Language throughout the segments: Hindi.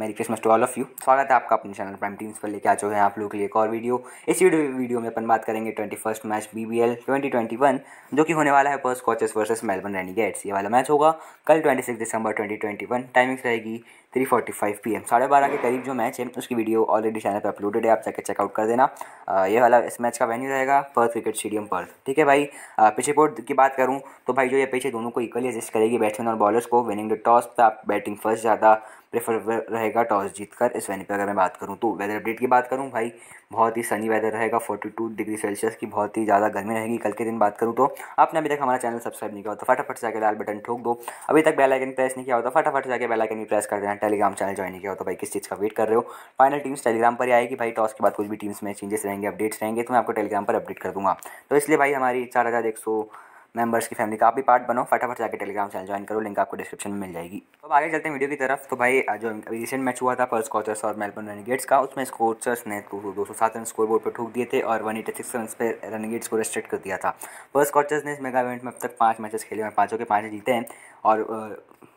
मेरी Christmas to all of you स्वागत है आपका अपने चैनल प्राइम टीम्स पर लेके आ चुके हैं आप लोगों के लिए एक और वीडियो इस वीडियो में अपन बात करेंगे twenty first match B B L twenty twenty one जो कि होने वाला है पर्स कॉचेस वर्सेस मेलबर्न रेनीगेट्स ये वाला मैच होगा कल ट्वेंटी सिक्स दिसंबर ट्वेंटी ट्वेंटी वन टाइमिंग्स रहेगी three forty five P M साढ़े बारह के करीब जो मैच है उसकी वीडियो ऑलरेडी चैनल पर अपलोडेड है आप जाकर चेकआउट कर देना आ, ये वाला इस मैच का वेन्यू रहेगा पर्थ क्रिकेट स्टेडियम पर्थ ठीक है भाई पीछे बोर्ड की बात करूँ तो भाई जो ये पीछे दोनों को इक्वली एडजस्ट करेगी बैट्समैन और बॉलर्स को विनिंग द टॉस तो आप बैटिंग फर्स्ट ज़्यादा प्रेफर रहेगा टॉस जीत कर इस वेन्यू पर अगर मैं बात करूँ तो वेदर अपडेट की बात करूँ भाई बहुत ही सनी वेदर रहेगा फोर्टी टू डिग्री सेल्सियस की बहुत ही ज़्यादा गर्मी रहेगी कल के दिन बात करूँ तो आपने अभी तक हमारा चैनल सब्सक्राइब नहीं किया होता तो फटाफट से जाकर लाल बटन ठोक दो अभी तक बेलाइकन प्रेस नहीं किया होता तो फटाफट से जाकर बेलाइकन भी प्रेस कर देना टेलीग्राम चैनल ज्वाइन किया हो तो भाई किस चीज़ का वेट कर रहे हो फाइनल टीम्स टेलीग्राम पर आएगी भाई टॉस के बाद कुछ भी टीम्स में चेंजेस रहेंगे अपडेट्स रहेंगे तो मैं आपको टेलीग्राम पर अपडेट कर दूँगा तो इसलिए भाई हमारी चार हज़ार एक सौ मेंबर्स की फैमिली का आप भी पार्ट बनो फटाफट जाकर टेलीग्राम चैनल ज्वाइन करो लिंक आपको डिस्क्रिप्शन में मिल जाएगी अब आगे चलते हैं वीडियो की तरफ तो भाई जो अभी रिसेंट मैच हुआ था पर्स कॉचर्स और मेलबर्न रनिगेट्स का उसमें स्कोचर्स ने दो सौ सात रन स्कोर बोर्ड पर ठूक दिए थे और वन एटी सिक्स रन पर रनिगेट्स को रेस्ट्रिक्ट कर दिया था पर्स कॉचर्स ने इस मेगा इवेंट में अब तक पाँच मैचेस खेले और पाँचों के पाँच जीते हैं और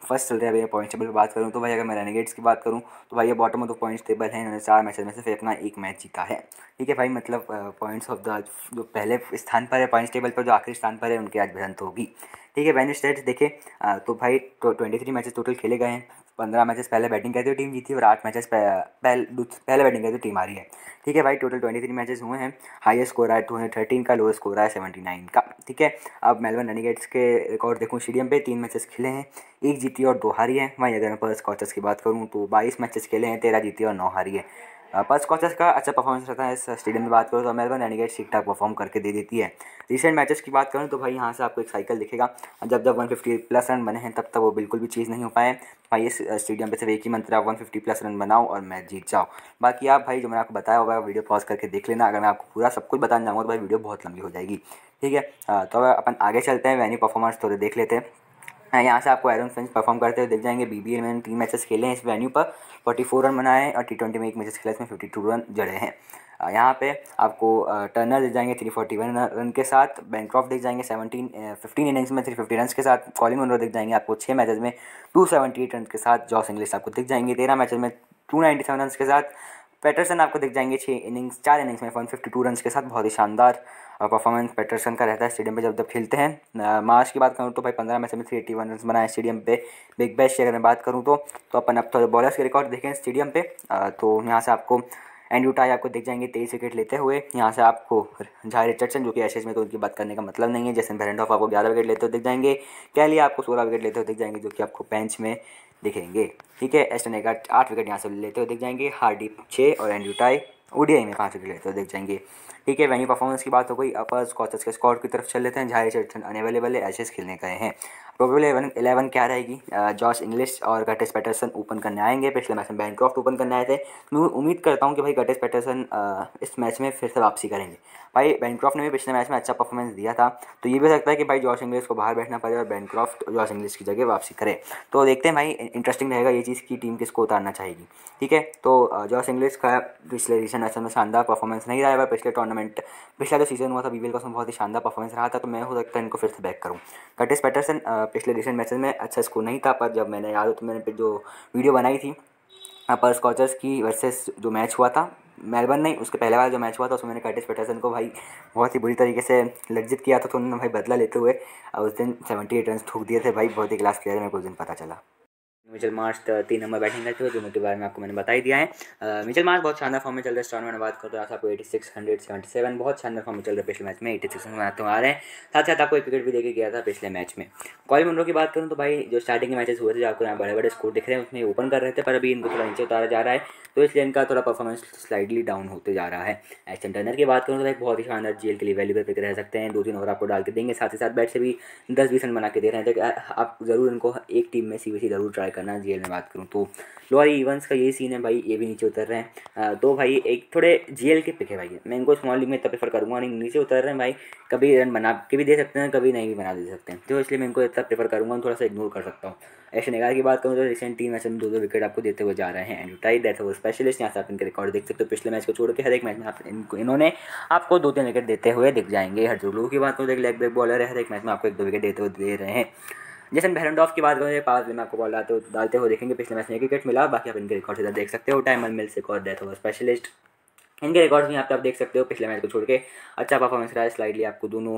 फर्स्ट चल रहे हैं भैया पॉइंट टेबल पर बात करूँ तो भाई अगर मैं रेनेगेट्स की बात करूँ तो भाई bottom of the points table है इन्होंने चार मैचेस में से अपना एक मैच जीता है ठीक है भाई मतलब पॉइंट्स ऑफ द जो पहले स्थान पर है पॉइंट्स टेबल पर जो आखिरी स्थान पर है उनकी आज भिड़ंत होगी ठीक है वेन्यू स्टेट देखें तो भाई ट्वेंटी थ्री मैचेस टोटल खेले गए हैं पंद्रह मैचेस पहले बैटिंग करते हुए टीम जीती और आठ मैचेस पहले पहले बैटिंग करती हुई टीम आ रही है ठीक है भाई टोटल ट्वेंटी थ्री मैचेस हुए हैं हाईएस्ट स्कोर है टू हंड्रेड थर्टीन का लोएस्ट स्कोर है सेवेंटी नाइन का ठीक है अब मेलबर्न रेनिगेट्स के रिकॉर्ड देखूँ स्टेडियम पे तीन मैचेस खेले हैं एक जीती और दो हारी है वहीं अगर मैं पर्स कॉचर्स की बात करूँ तो बाईस मैचेस खेले हैं तेरह जीती और नौ हारी है हाँ, पर्स कॉचेस का अच्छा परफॉर्मेंस रहता है इस स्टेडियम में बात करूँ तो मेलबर्न रेनिगेट्स ठीक ठाक परफॉर्म करके दे देती है रिसेंट मैचेस की बात करूँ तो भाई यहाँ से आपको एक साइकिल दिखेगा जब जब 150 प्लस रन बने हैं तब तक वो बिल्कुल भी चीज़ नहीं हो पाए भाई इस स्टेडियम पर सिर्फ एक ही मंत्र आप वन प्लस रन बनाओ और मैच जीत जाओ बाकी आप भाई जो मैंने आपको बताया होगा वीडियो पॉज करके देख लेना अगर मैं आपको पूरा सब कुछ बताना चाहूँगा तो भाई वीडियो बहुत लंबी हो जाएगी ठीक है तो अपन आगे चलते हैं वेन्यू परफॉर्मेंस थोड़े देख लेते हैं यहाँ से आपको एरन फिंच परफॉर्म करते हुए दिख जाएंगे बी बी में तीन मैचेस खेले हैं इस वेन्यू पर फोर्टी फोर रन बनाए हैं और टी ट्वेंटी में एक मैचेस खेला इसमें फिफ्टी टू रन जड़े हैं यहाँ पे आपको टर्नर दिख जाएंगे थ्री फोर्टी वन रन के साथ बैंक्रॉफ दिख जाएंगे सेवनटीन फिफ्टीन इनिंग्स में थ्री फिफ्टी रन के साथ कॉलिंग मनरो दिख जाएंगे आपको छः मैचेज में टू सेवेंटी एट रन के साथ जॉस इंग्लिश आपको दिख जाएंगे तेरह मैचेज में टू नाइन्टी सेवन रन के साथ पैटरसन आपको दिख जाएंगे छः इनिंग्स चार इनिंग्स में वन फिफ्टी टू रन के साथ बहुत ही शानदार परफॉर्मेंस पैटर्सन का रहता है स्टेडियम पे जब जब खेलते हैं मार्च की बात करूँ तो भाई पंद्रह में से थ्री एटी वन रन बनाए स्टेडियम पे बिग बैश की अगर मैं बात करूँ तो तो अपन अब थोड़े बॉलर्स के रिकॉर्ड देखें स्टेडियम पे तो यहाँ से आपको एंड्रू टाई आपको दिख जाएंगे तेईस विकेट लेते हुए यहाँ से आपको झाई रिचर्डसन जो कि एशेज में तो उनकी बात करने का मतलब नहीं है जैसे भेरेंडॉफ आपको ग्यारह विकेट लेते हुए दिख जाएंगे कैली आपको सोलह विकेट लेते हुए दिख जाएंगे जो कि आपको बेंच में दिखेंगे ठीक है एस्टन एगा आठ विकेट यहाँ से लेते हुए दिख जाएंगे हार्डी छः और एंड्रू टाई ओडीआई में पाँच विकेट लेते हुए दिख जाएंगे ठीक है वहीं परफॉर्मेंस की बात हो गई अपर स्कॉचर्स के स्कॉट की तरफ चल लेते हैं जहाँ रिचर्डसन अनअवेलेबल है एशेज खेलने गए हैं प्रोबेबल एलेवन एलेवन क्या रहेगी जॉस इंग्लिश और गटेस पैटरसन ओपन करने आएंगे पिछले मैच में बैनक्रॉफ्ट ओपन करने आए थे तो मैं उम्मीद करता हूँ कि भाई गटेस पैटरसन इस मैच में फिर से वापसी करेंगे भाई बैंक्रॉफ्ट ने भी पिछले मैच में अच्छा परफॉर्मेंस दिया था तो ये भी सकता है कि भाई जॉस इंग्लिश को बाहर बैठना पड़े और बैनक्रॉफ्ट जॉस इंग्लिश की जगह वापसी करें तो देखते हैं भाई इंटरेस्टिंग रहेगा ये चीज़ की टीम किसको उतारना चाहेगी ठीक है तो जॉस इंग्लिश का पिछले रिसेंट मैच में शानदार परफॉर्मेंस नहीं रहा है पिछले टूर्नामेंट टूर्नामेंट पिछला जो सीज़न हुआ था बीवीएल का उसमें बहुत ही शानदार परफॉर्मेंस रहा था तो मैं हो सकता है इनको फिर से बैक करूँ कटिस पैटरसन पिछले रिसेंट मैचेस में अच्छा स्कोर नहीं था पर जब मैंने याद हो तो मैंने जो वीडियो बनाई थी पर स्कॉचर्स की वर्सेस जो मैच हुआ था मेलबर्न नहीं उसके पहले वाला जो मैच हुआ था उसमें मैंने कर्टिस पेटरसन को भाई बहुत ही बुरी तरीके से लज्जित किया था तो उन्होंने भाई बदला लेते हुए उस दिन सेवेंटी एट रन ठोक दिए थे भाई बहुत ही क्लास प्लेयर मेरे को उस दिन पता चला मिचल मार्च तीन नंबर बैटिंग करते हुए जो बारे में आपको मैंने बताई दिया है मिचल मार्च बहुत शानदार फॉर्म में चल रहा है स्टॉन मैंने बात करते हैं तो आपको eighty six hundred seventy seven बहुत शानदार फॉर्म में चल रहा है पिछले मैच में एटी सिक्स तो आ रहे हैं साथ साथ आपको एक विकेट भी देखे गया था पिछले मैच में कॉल मुंडो की बात करूँ तो भाई जो स्टार्टिंग के मैचेस हुए थे जो आपको यहाँ बड़े बड़े स्कोर दिख रहे हैं उसमें ओपन कर रहे थे पर अभी इनको थोड़ा नीचे उतारा जा रहा है तो इसलिए इनका थोड़ा परफॉर्मेंस स्लाइडली डाउन होते जा रहा है एक्शन टर्नर की बात करूँ तो एक बहुत ही शानदार जेल के लिए वैल्यूबल पिक रह सकते हैं दो तीन ओवर आपको डाल के देंगे साथ ही साथ बैट से भी दस बीस रन बना के दे रहे हैं तो आप जरूर इनको एक टीम में सी जरूर ट्राई कर करना जी में बात करूँ तो लोअर इवेंट्स का यही सीन है भाई ये भी नीचे उतर रहे हैं तो भाई एक थोड़े जी के पिक है भाई मैं इनको स्मॉल लीग में तब प्रेफर करूँगा नहीं नीचे उतर रहे हैं भाई कभी रन बना के भी दे सकते हैं कभी नहीं भी बना दे सकते हैं तो इसलिए मैं इनको इतना प्रेफर करूँगा थोड़ा सा इग्नोर कर सकता हूँ ऐसे निगार की बात करूँ तो रिसेंट टीम ऐसे दो दो विकेट आपको देते हुए जा रहे हैं एंड टाइट दैट वो स्पेशलिस्ट यहाँ से आप इनके रिकॉर्ड देख सकते हो पिछले मैच को छोड़ के हर एक मैच में आप इनको इन्होंने आपको दो तीन विकेट देते हुए दिख जाएंगे हर जुगलू की बात करूँ तो एक लेग ब्रेक बॉलर है हर एक मैच में आपको एक दो विकेट देते हुए दे रहे हैं जैसन भैरनडॉफ की बात करें तो पास में आपको बॉल डालते डालते हो देखेंगे पिछले मैच में एक विकेट मिला बाकी आप इनके रिकॉर्ड से देख सकते हो टाइम मिल से रिकॉर्ड डेथ ओवर स्पेशलिस्ट इनके रिकॉर्ड्स भी यहाँ पे आप देख सकते हो पिछले मैच को छोड़ के अच्छा परफॉर्मेंस रहा है स्लाइडली आपको दोनों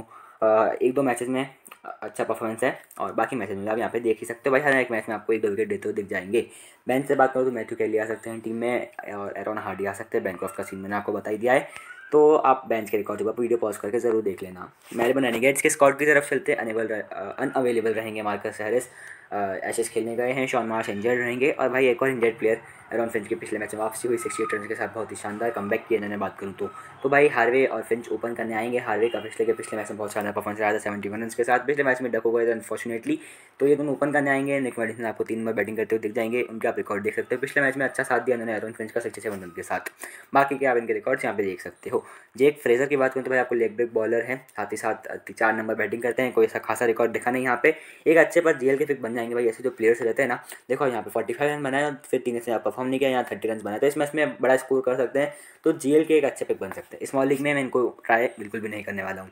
एक दो मैचेस में अच्छा परफॉर्मेंस है और बाकी मैचेस में आप यहाँ पे देख ही सकते हो भाई हर एक मैच में आपको एक दो विकेट देते हुए दिख जाएंगे बैंक से बात करो तो मैथ्यू कैली आ सकते हैं टीम में और एरोन हार्डी आ सकते हैं बैंक ऑफ का सीन मैंने आपको बताई दिया है तो आप बेंच के रिकॉर्ड होगा वीडियो पॉज करके ज़रूर देख लेना मेलबर्न रेनिगेट्स के स्कॉट की तरफ चलते अनेबल अन अवेलेबल रहेंगे मार्कस हैरिस एस खेलने गए हैं शॉन मार्श इंजर्ड रहेंगे और भाई एक और इंजर्ड प्लेयर एरॉन फिंच के पिछले मैच में वापसी हुई सिक्सटी एट रन के साथ बहुत ही शानदार कम बैक किया इन्होंने बात करूँ तो तो भाई हार्वे और फिंच ओपन करने आएंगे हार्वे का पिछले के पिछले मैच में बहुत शानदार परफॉर्मेंस रहा था सेवेंटी वन रन के साथ पिछले मैच में डक हो गए थे अनफॉर्चुनेटली तो ये दोनों ओपन करने आएंगे निक मेडिसन आपको तीन बार बैटिंग करते हुए दिख जाएंगे उनके आप रिकॉर्ड देख सकते हो पिछले मैच में अच्छा साथ दिया उन्होंने एरॉन फिंच का सिक्सटी सेवन रन के साथ बाकी के आप इनके रिकॉर्ड्स यहाँ पे देख सकते हो जेक फ्रेजर की बात करूँ तो भाई आपको लेग ब्रेक बॉलर है साथ ही साथ चार नंबर बैटिंग करते हैं कोई ऐसा खासा रिकॉर्ड दिखा नहीं यहाँ पे एक अच्छे पर जीएल के फिक बन जाए बनाएंगे भाई ऐसे जो प्लेयर्स रहते हैं ना देखो यहाँ पे फोर्टी फाइव रन बनाए फिर तीन से परफॉर्म नहीं किया यहाँ थर्टी रन बनाए तो इसमें इसमें बड़ा स्कोर कर सकते हैं तो जी के एक अच्छे पिक बन सकते हैं स्मॉल लीग में मैं इनको ट्राई बिल्कुल भी नहीं करने वाला हूँ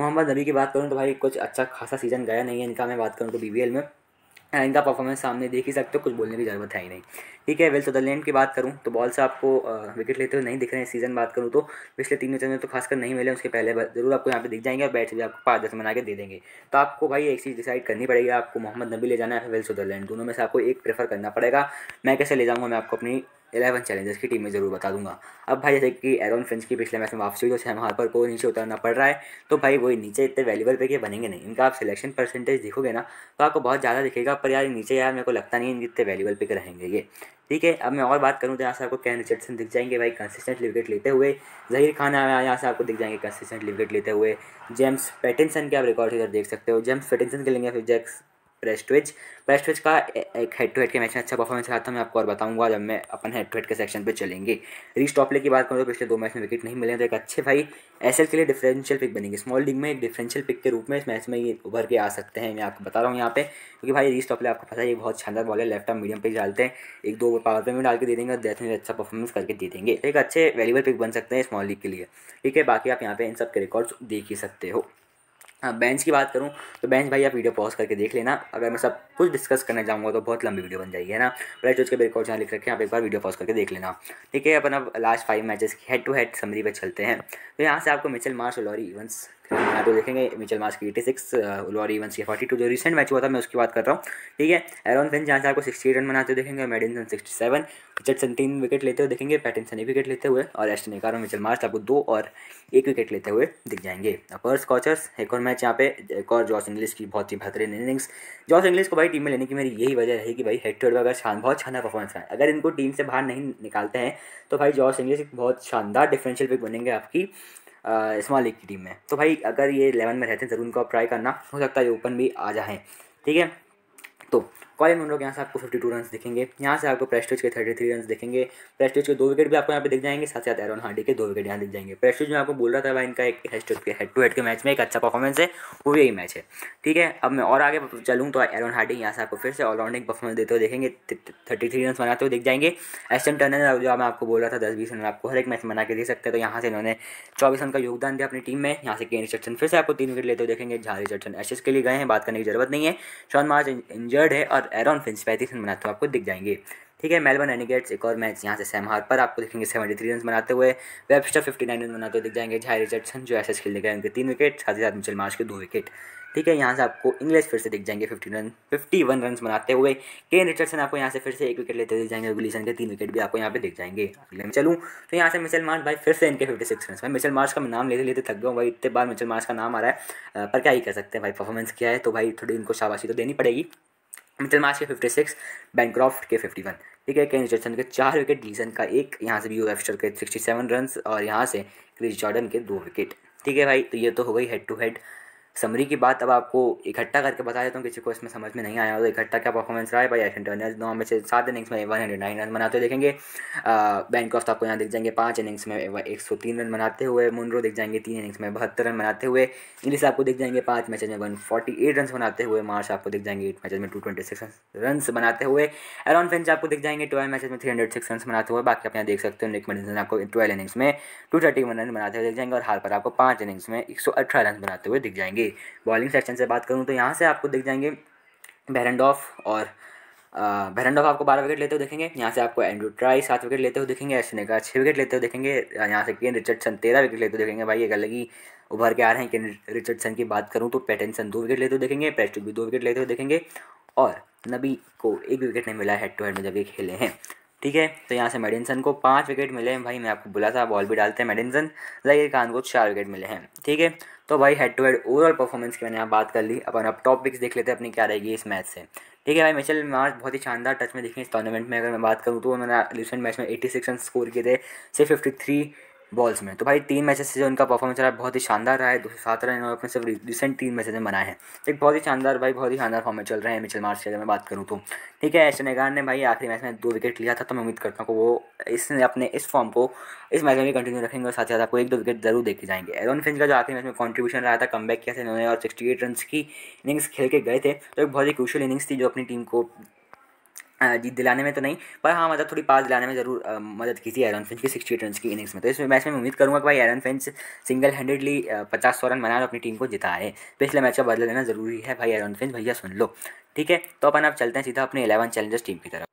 मोहम्मद नबी की बात करूँ तो भाई कुछ अच्छा खासा सीजन गया नहीं है इनका मैं बात करूँ तो बी में इनका परफॉर्मेंस सामने देख ही सकते हो कुछ बोलने की ज़रूरत है ही नहीं ठीक है वेल सदरलैंड की बात करूँ तो बॉल से आपको विकेट लेते हुए नहीं दिख रहे हैं सीज़न बात करूँ तो पिछले तीन मैचों में तो खासकर नहीं मिले उसके पहले जरूर आपको यहाँ पे दिख जाएंगे और बैट भी आपको पाँच दस बना के दे देंगे तो आपको भाई एक चीज़ डिसाइड करनी पड़ेगी आपको मोहम्मद नबी ले जाना है वेल सदरलैंड दोनों में से आपको एक प्रेफर करना पड़ेगा मैं कैसे ले जाऊँगा मैं आपको अपनी इलेवन चैलेंजर्स की टीम में ज़रूर बता दूंगा अब भाई जैसे कि एरोन फिंच की पिछले मैच में वापसी हुई तो सैम हार्पर को नीचे उतरना पड़ रहा है तो भाई वही नीचे इतने वैल्यूबल पे के बनेंगे नहीं इनका आप सिलेक्शन परसेंटेज देखोगे ना तो आपको बहुत ज़्यादा दिखेगा पर यार नीचे यार मेरे को लगता नहीं इनके इतने वैल्यूबल के रहेंगे ये ठीक है अब मैं और बात करूँ तो यहाँ से आपको कैन रिचर्डसन दिख जाएंगे भाई कंसिस्टेंट विकेट लेते हुए जहीर खान यहाँ से आपको दिख जाएंगे कंसिस्टेंट विकेट लेते हुए जेम्स पैटिनसन के आप रिकॉर्ड इधर देख सकते हो जेम्स पैटिनसन के लेंगे फिर जैक्स प्रेस्टविच प्रेस्टविच का एक हेड टू हेड के मैच में अच्छा परफॉर्मेंस रहा था मैं आपको और बताऊंगा जब मैं अपन हेड टू हेड के सेक्शन पे चलेंगे रीच टॉपले की बात करूँ तो पिछले दो मैच में विकेट नहीं मिले तो एक अच्छे भाई एस के लिए डिफरेंशियल पिक बनेंगे स्मॉल लीग में एक डिफरेंशियल पिक के रूप में इस मैच में ये उभर के आ सकते हैं मैं आपको बता रहा हूँ यहाँ पे क्योंकि भाई री स्टॉपले आपको पता है ये बहुत शानदार बॉल है लेफ्ट आर्म मीडियम पिक डालते हैं एक दो पावर पे में डाल के दे देंगे और अच्छा परफॉर्मेंस करके दे देंगे तो एक अच्छे वैल्यूबल पिक बन सकते हैं स्मॉल लीग के लिए ठीक है बाकी आप यहाँ पे इन सब के रिकॉर्ड्स देख ही सकते हो बेंच हाँ, की बात करूँ तो बेंच भाई आप वीडियो पॉज करके देख लेना अगर मैं सब कुछ डिस्कस करने जाऊँगा तो बहुत लंबी वीडियो बन जाएगी है ना ब्लैक चोज के बेर जहाँ लिख रखें आप एक बार वीडियो पॉज करके देख लेना ठीक है अपन अब लास्ट फाइव मैचेस की हेड टू हेड समरी पर चलते हैं तो यहाँ से आपको मिचल मार्श और लॉरी इवंस यहाँ पे देखेंगे मिचल मार्स की एटी सिक्स उलवार इवेंस की फोर्टी टू जो रिसेंट मैच हुआ था मैं उसकी बात कर रहा हूँ ठीक है एरन फिन जहाँ से आपको सिक्सटी रन बनाते हुए देखेंगे मेडिनसन सिक्सटी सेवन रिचर्डसन तीन विकेट लेते हुए देखेंगे पैटिनसन एक विकेट लेते हुए और एस्टन एक और मिचल मार्च आपको दो और एक विकेट लेते हुए दिख जाएंगे पर्स कॉचर्स एक और मैच यहाँ पे एक और जॉस इंग्लिश की बहुत ही बेहतरीन इनिंग्स जॉस इंग्लिश को भाई टीम में लेने की मेरी यही वजह रही कि भाई हेड टू अगर शान बहुत शानदार परफॉर्मेंस है अगर इनको टीम से बाहर नहीं निकालते हैं तो भाई जॉस इंग्लिश एक बहुत शानदार डिफरेंशियल पिक बनेंगे आपकी स्मॉल लीग की टीम में तो भाई अगर ये इलेवन में रहते हैं ज़रूर उनको ट्राई करना हो सकता है ओपन भी आ जाए ठीक है तो कॉलिन उन के यहाँ से आपको फिफ्टी टू रन दिखेंगे यहाँ से आपको प्रेस्टिज के थर्टी थ्री रन दिखेंगे प्रेस्टिज के दो विकेट भी आपको यहाँ पे दिख जाएंगे साथ साथ एरन हार्डी के दो विकेट यहाँ दिख जाएंगे प्रेस्टिज में आपको बोल रहा था भाई इनका एक हेड टू हेड के मैच में एक अच्छा परफॉर्मेंस है वो यही मैच है ठीक है अब मैं और आगे चलूँ तो एरन हार्डी यहाँ से आपको फिर से ऑलराउंडिंग परफॉर्मेंस देते हुए देखेंगे थर्टी थ्री रन बनाते हुए दिख जाएंगे एस्टन टर्नर जो मैं आपको बोल रहा था दस बीस रन आपको हर एक मैच बना के दे सकते हैं तो यहाँ से इन्होंने चौबीस रन का योगदान दिया अपनी टीम में यहाँ से केन रिचर्डसन फिर से आपको तीन विकेट लेते हुए देखेंगे झारी रिचर्डसन एशेस के लिए गए हैं बात करने की जरूरत नहीं है शॉन मार्च इंजर्ड है और एरॉन फिंच पैंतीस रन बनाते हुए आपको दिख जाएंगे ठीक है मेलबर्न एनिगेट्स एक और मैच यहाँ से सैम हार्पर आपको दिखेंगे सेवेंटी थ्री रन बनाते हुए वेबस्टर फिफ्टी नाइन रन बनाते हुए दिख जाएंगे झाई रिचर्डसन जो ऐसे खेलने गए उनके तीन विकेट साथ ही साथ मिचल मार्च के दो विकेट ठीक है यहाँ से आपको इंग्लिश फिर से दिख जाएंगे fifty run fifty one run बनाते हुए केन रिचर्डसन आपको यहाँ से फिर से एक विकेट लेते दिख जाएंगे गुलीसन के तीन विकेट भी आपको यहाँ पे दिख जाएंगे अगले में चलूँ तो यहाँ से मिचल मार्च भाई फिर से इनके फिफ्टी सिक्स रन भाई मिचल मार्च का नाम लेते लेते थक गया भाई इतने बार मिचल मार्च का नाम आ रहा है पर क्या ही कर सकते हैं भाई परफॉर्मेंस किया है तो भाई थोड़ी इनको शाबाशी तो देनी पड़ेगी मिचल मार्च के फिफ्टी सिक्स बैंक्रॉफ्ट के फिफ्टी वन ठीक है केन रिचर्डसन के चार विकेट डीजन का एक यहाँ से बी वेबस्टर के सिक्सटी सेवन रन और यहाँ से क्रिस जॉर्डन के दो विकेट ठीक है भाई तो ये तो हो गई हेड टू हेड समरी की बात अब आपको इकट्ठा करके बता देता हूँ किसी को इसमें समझ में नहीं आया तो इकट्ठा क्या परफॉर्मेंस रहा है भाई एस टर्नर नौ में से सात इनिंग्स में वन हंड्रेड नाइन रन बनाते हुए देखेंगे बैंकॉफ्ट आपको यहाँ दिख जाएंगे पाँच इनिंग्स में एक सौ तीन रन बनाते हुए मुनरो दिख जाएंगे तीन इनिंग्स में बहत्तर रन बनाते हुए इंग्लिस आपको दिख जाएंगे पाँच मैचेज में वन फोर्टी एट रन बनाते हुए मार्च आपको दिख जाएंगे एट मैचेज में टू ट्वेंटी सिक्स रन बनाते हुए एरॉन फिंच आपको दिख जाएंगे ट्वेल्व मैचेज में थ्री हंड्रेड सिक्स रन बनाते हुए बाकी आप यहाँ देख सकते हो निक मेडिसन आपको ट्वेल्व इनिंग्स में टू थर्टी वन रन बनाते हुए दिख जाएंगे और हाल पर आपको पाँच इनिंग्स में एक सौ अठारह रन बनाते हुए दिख जाएंगे जाएंगे बॉलिंग सेक्शन से बात करूँ तो यहाँ से आपको दिख जाएंगे बैरनडॉफ और भैरनडॉफ आपको बारह विकेट लेते हुए देखेंगे यहाँ से आपको एंड्रू ट्राई सात विकेट लेते हुए दिखेंगे एशन का छः विकेट लेते हुए देखेंगे यहाँ से केन रिचर्डसन तेरह विकेट लेते हुए देखेंगे भाई एक अलग ही उभर के आ रहे हैं केन रिचर्डसन की बात करूँ तो पैटनसन दो विकेट लेते हुए देखेंगे पैस्टिक भी दो विकेट लेते हुए देखेंगे और नबी को एक विकेट नहीं मिला हेड टू हेड में जब ये खेले हैं ठीक है तो यहाँ से मेडिनसन को पाँच विकेट मिले हैं भाई मैं आपको बोला था बॉल भी डालते हैं मेडिनसन जहीर खान को चार विकेट मिले हैं ठीक है तो भाई head to head overall performance की मैंने यहाँ बात कर ली अपन अब टॉप पिक्स देख लेते हैं अपनी क्या रहेगी इस मैच से ठीक है भाई मिचल मार्च बहुत ही शानदार टच में दिखे इस टूर्नामेंट में अगर मैं बात करूँ तो उन्होंने रिसेंट मैच में एट्टी सिक्स रन स्कोर किए थे सिर्फ फिफ्टी थ्री बॉल्स में तो भाई तीन मैचेस से जो इनका परफॉर्मेंस रहा है बहुत ही शानदार रहा है दो सौ सात रन इन्होंने अपने सिर्फ रिसेंट तीन मैचेस में बनाए हैं एक बहुत ही शानदार भाई बहुत ही शानदार फॉर्म में चल रहे हैं मिचल मार्च की अगर मैं बात करूँ तो ठीक है एशन एगार ने भाई आखिरी मैच में दो विकेट लिया था तो मैं उम्मीद करता हूँ कि वो इसने अपने इस फॉर्म को इस मैच में भी कंटिन्यू रखेंगे और साथ ही साथ आपको एक दो विकेट जरूर देखे जाएंगे एरोन फिंच का जो आखिरी मैच में कॉन्ट्रीब्यूशन रहा था कम किया था इन्होंने और सिक्सटी एट रन की इनिंग्स खेल के गए थे तो एक बहुत ही क्रूशल इनिंग्स थी जो अपनी टीम को जीत दिलाने में तो नहीं पर हाँ मतलब थोड़ी पास दिलाने में ज़रूर मदद की थी एरन फिंच की सिक्सटी रन की इनिंग्स में तो इस मैच में उम्मीद करूँगा कि भाई एरन फिंच सिंगल हैंडेडली पचास सौ रन बना अपनी टीम को जिता है पिछले मैच का बदला लेना ज़रूरी है भाई एरन फिंच भैया सुन लो ठीक है तो अपन आप चलते हैं सीधा अपने इलेवन चैलेंजर्स टीम की तरफ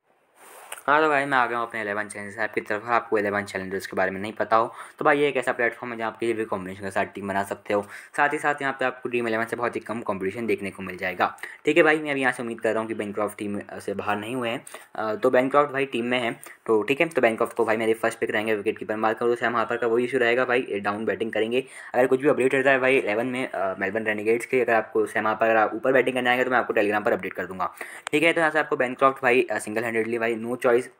हाँ तो भाई मैं आ गया हूँ अपने एलेवन चैलेंज आपकी तरफ आपको एलेवन चैलेंज के बारे में नहीं पता हो तो भाई ये एक ऐसा प्लेटफॉर्म है जहाँ आप किसी भी कॉम्बिनेशन के साथ टीम बना सकते हो साथ ही साथ यहाँ पे आपको टीम एलेवन से बहुत ही कम कॉम्पिटिशन देखने को मिल जाएगा ठीक है भाई मैं अभी यहाँ से उम्मीद कर रहा हूँ कि बैंक टीम से बाहर नहीं हुए हैं तो बैंक भाई टीम में है तो ठीक है तो बैंक को भाई मेरे फर्स्ट पिक रहेंगे विकेट कीपर मार करो सैम हापर का वही इशू रहेगा भाई डाउन बैटिंग करेंगे अगर कुछ भी अपडेट रहता है भाई एलेवन में मेलबर्न रेनिगेट्स की अगर आपको सैम हापर अगर ऊपर बैटिंग करने आएंगे तो मैं आपको टेलीग्राम पर अपडेट कर दूँगा ठीक है तो यहाँ से आपको बैंक भाई सिंगल हैंडेडली भाई नो चॉइस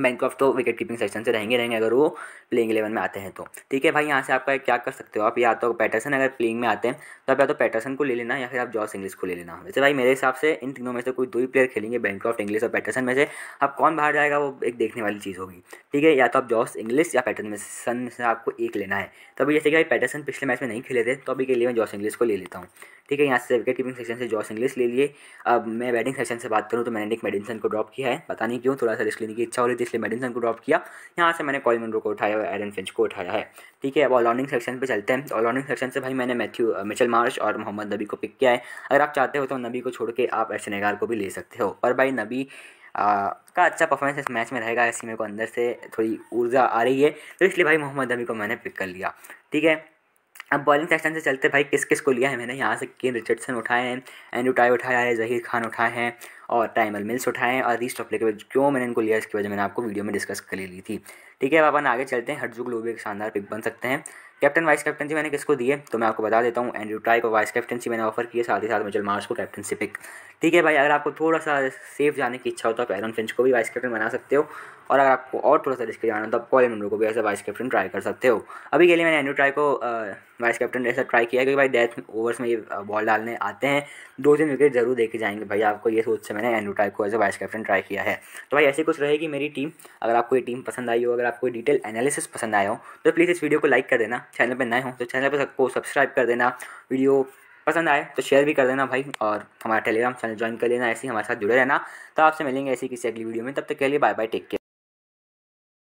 बैंक ऑफ तो विकेट कीपिंग सेक्शन से रहेंगे रहेंगे अगर वो प्लेइंग इलेवन में आते हैं तो ठीक है भाई यहाँ से आपका क्या कर सकते हो आप या तो पैटर्सन अगर प्लेइंग में आते हैं तो आप या तो पैटर्सन को ले लेना या फिर आप जॉस इंग्लिश को ले लेना वैसे भाई मेरे हिसाब से इन तीनों में से कोई दो ही प्लेयर खेलेंगे बैंक ऑफ इंग्लिश और पैटर्सन में से आप कौन बाहर जाएगा वो एक देखने वाली चीज़ होगी ठीक है या तो आप जॉस इंग्लिश या पैटर्न में सन में से आपको एक लेना है तो अभी जैसे कि भाई पैटर्सन पिछले मैच में नहीं खेले थे तो अभी के लिए मैं जॉस इंग्लिश को ले लेता हूँ ठीक है यहाँ से विकेट कीपिंग सेक्शन से जॉस इंग्लिश ले लिए अब मैं बैटिंग सेक्शन से बात करूँ तो मैंने निक मेडिसन को ड्रॉप किया है पता नहीं क्यों थोड़ा सा रिस्क लेने की इच्छा हो रही थी इसलिए मेडिसन को ड्रॉप किया यहाँ से मैंने कॉलिन को उठाया और एरन फिंच को उठाया है ठीक है अब ऑलराउंडिंग सेक्शन पर चलते हैं ऑलराउंडिंग सेक्शन से भाई मैंने मैथ्यू मिचल मार्श और मोहम्मद नबी को पिक किया है अगर आप चाहते हो तो नबी को छोड़ के आप एस नगार को भी ले सकते हो पर भाई नबी आ, का अच्छा परफॉर्मेंस इस मैच में रहेगा ऐसी मेरे को अंदर से थोड़ी ऊर्जा आ रही है तो इसलिए भाई मोहम्मद नबी को मैंने पिक कर लिया ठीक है अब बॉलिंग सेक्शन से चलते भाई किस किस को लिया है मैंने यहाँ से किन रिचर्डसन उठाए हैं एंड उठाए उठाया है जहीर खान उठाए हैं और टाइमल मिल्स उठाए हैं और रीस टॉपले के वजह क्यों मैंने इनको लिया इसकी वजह मैंने आपको वीडियो में डिस्कस कर ली थी ठीक है अब अपन आगे चलते हैं हरजुक लोबे एक शानदार पिक बन सकते हैं कैप्टन वाइस कैप्टनसी मैंने किसको दिए तो मैं आपको बता देता हूँ एंड्रू टाई को वाइस कैप्टनसी मैंने ऑफर की साथ ही साथ मिचल मार्च को कैप्टनसी पिक ठीक है भाई अगर आपको थोड़ा सा सेफ जाने की इच्छा हो तो आप एरन फिंच को भी वाइस कैप्टन बना सकते हो और अगर आपको और थोड़ा सा रिस्क जाना तो आप कॉलिन मुंडो को भी ऐसा वाइस कैप्टन ट्राई कर सकते हो अभी के लिए मैंने एंड्रू ट्राई को वाइस कैप्टन ऐसा ट्राई किया क्योंकि भाई डेथ ओवर्स में ये बॉल डालने आते हैं दो तीन विकेट जरूर देखे जाएंगे भाई आपको ये सोच से मैंने एंड्रू ट्राई को as a vice captain try किया है तो भाई ऐसी कुछ रहेगी मेरी टीम अगर आपको ये टीम पसंद आई हो अगर आपको डिटेल एनालिसिस पसंद आया हो तो प्लीज़ इस वीडियो को लाइक कर देना चैनल पर नए हो तो चैनल पर सबको सब्सक्राइब कर देना वीडियो पसंद आए तो शेयर भी कर देना भाई और हमारा टेलीग्राम चैनल ज्वाइन कर लेना ऐसे ही हमारे साथ जुड़े रहना तो आपसे मिलेंगे ऐसी किसी अगली वीडियो में तब तक के लिए बाय बाय टेक केयर